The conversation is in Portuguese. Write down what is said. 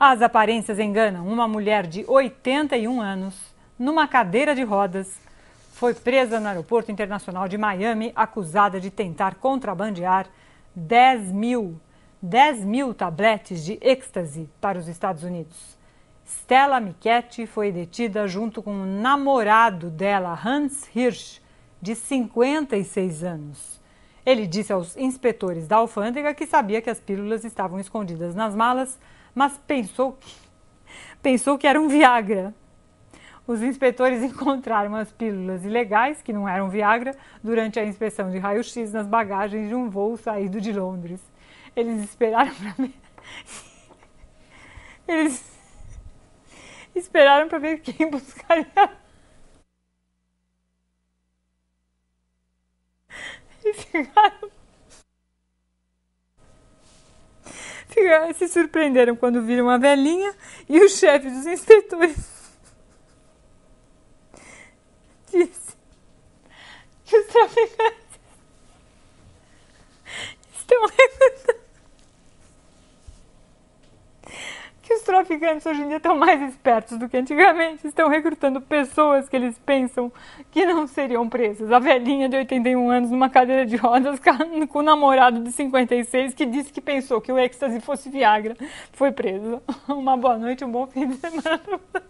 As aparências enganam. Uma mulher de 81 anos, numa cadeira de rodas, foi presa no Aeroporto Internacional de Miami, acusada de tentar contrabandear 10 mil, 10 mil tabletes de êxtase para os Estados Unidos. Stella Michetti foi detida junto com o namorado dela, Hans Hirsch, de 56 anos. Ele disse aos inspetores da alfândega que sabia que as pílulas estavam escondidas nas malas, mas pensou que, pensou que era um Viagra. Os inspetores encontraram as pílulas ilegais, que não eram Viagra, durante a inspeção de raio-x nas bagagens de um voo saído de Londres. Eles esperaram para ver. Eles esperaram para ver quem buscaria. ficaram. se surpreenderam quando viram a velhinha e o chefe dos inspetores. traficantes hoje em dia estão mais espertos do que antigamente, estão recrutando pessoas que eles pensam que não seriam presas. A velhinha de 81 anos numa cadeira de rodas com o namorado de 56 que disse que pensou que o êxtase fosse Viagra foi presa. Uma boa noite, um bom fim de semana.